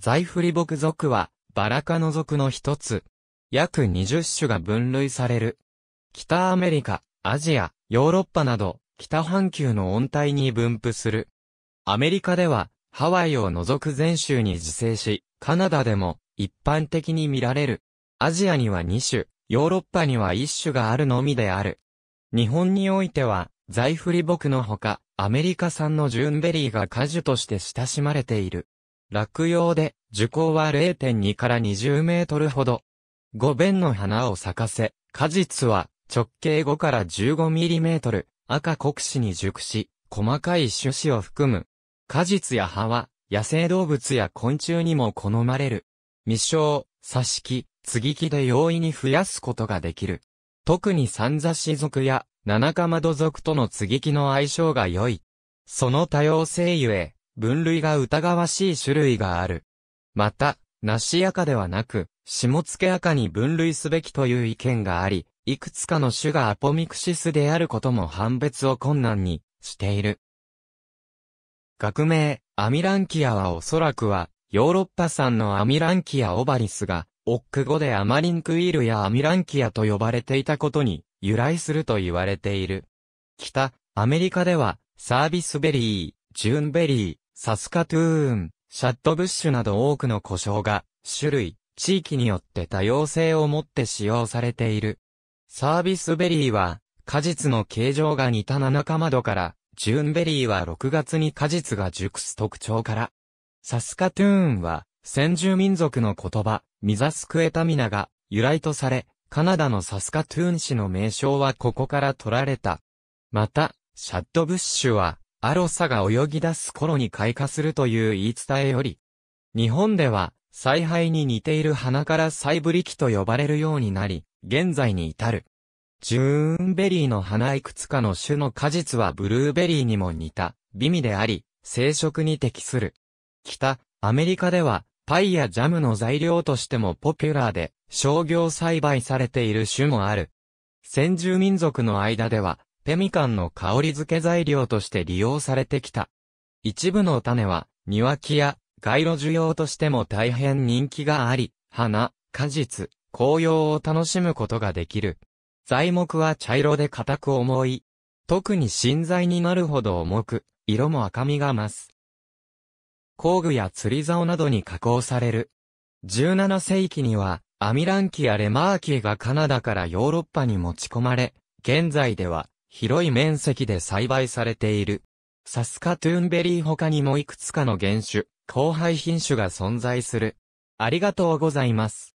ザイフリ木属は、バラ科の属の一つ。約20種が分類される。北アメリカ、アジア、ヨーロッパなど、北半球の温帯に分布する。アメリカでは、ハワイを除く全州に自生し、カナダでも一般的に見られる。アジアには2種、ヨーロッパには1種があるのみである。日本においては、ザイフリ木のほか、アメリカ産のジューンベリーが果樹として親しまれている。落葉で、樹高は0.2から20メートルほど。五弁の花を咲かせ、果実は直径5から15ミリメートル、赤黒子に熟し、細かい種子を含む。果実や葉は、野生動物や昆虫にも好まれる。未生、挿し木、継ぎ木で容易に増やすことができる。特に三座子族や七かまど族との継ぎ木の相性が良い。その多様性ゆえ、分類が疑わしい種類がある。また、梨赤ではなく、下付赤に分類すべきという意見があり、いくつかの種がアポミクシスであることも判別を困難にしている。学名、アミランキアはおそらくは、ヨーロッパ産のアミランキアオバリスが、オック語でアマリンクイールやアミランキアと呼ばれていたことに由来すると言われている。北、アメリカでは、サービスベリー、ジューンベリー、サスカトゥーン、シャットブッシュなど多くの故障が、種類、地域によって多様性をもって使用されている。サービスベリーは、果実の形状が似た7か窓から、ジューンベリーは6月に果実が熟す特徴から。サスカトゥーンは、先住民族の言葉、ミザスクエタミナが由来とされ、カナダのサスカトゥーン市の名称はここから取られた。また、シャットブッシュは、アロサが泳ぎ出す頃に開花するという言い伝えより、日本では、采配に似ている花からサイブリキと呼ばれるようになり、現在に至る。ジューンベリーの花いくつかの種の果実はブルーベリーにも似た、美味であり、生殖に適する。北、アメリカでは、パイやジャムの材料としてもポピュラーで、商業栽培されている種もある。先住民族の間では、ペミカンの香り付け材料として利用されてきた。一部の種は、庭木や街路需要としても大変人気があり、花、果実、紅葉を楽しむことができる。材木は茶色で硬く重い。特に新材になるほど重く、色も赤みが増す。工具や釣り竿などに加工される。17世紀には、アミランキやレマーキーがカナダからヨーロッパに持ち込まれ、現在では広い面積で栽培されている。サスカトゥーンベリー他にもいくつかの原種、交配品種が存在する。ありがとうございます。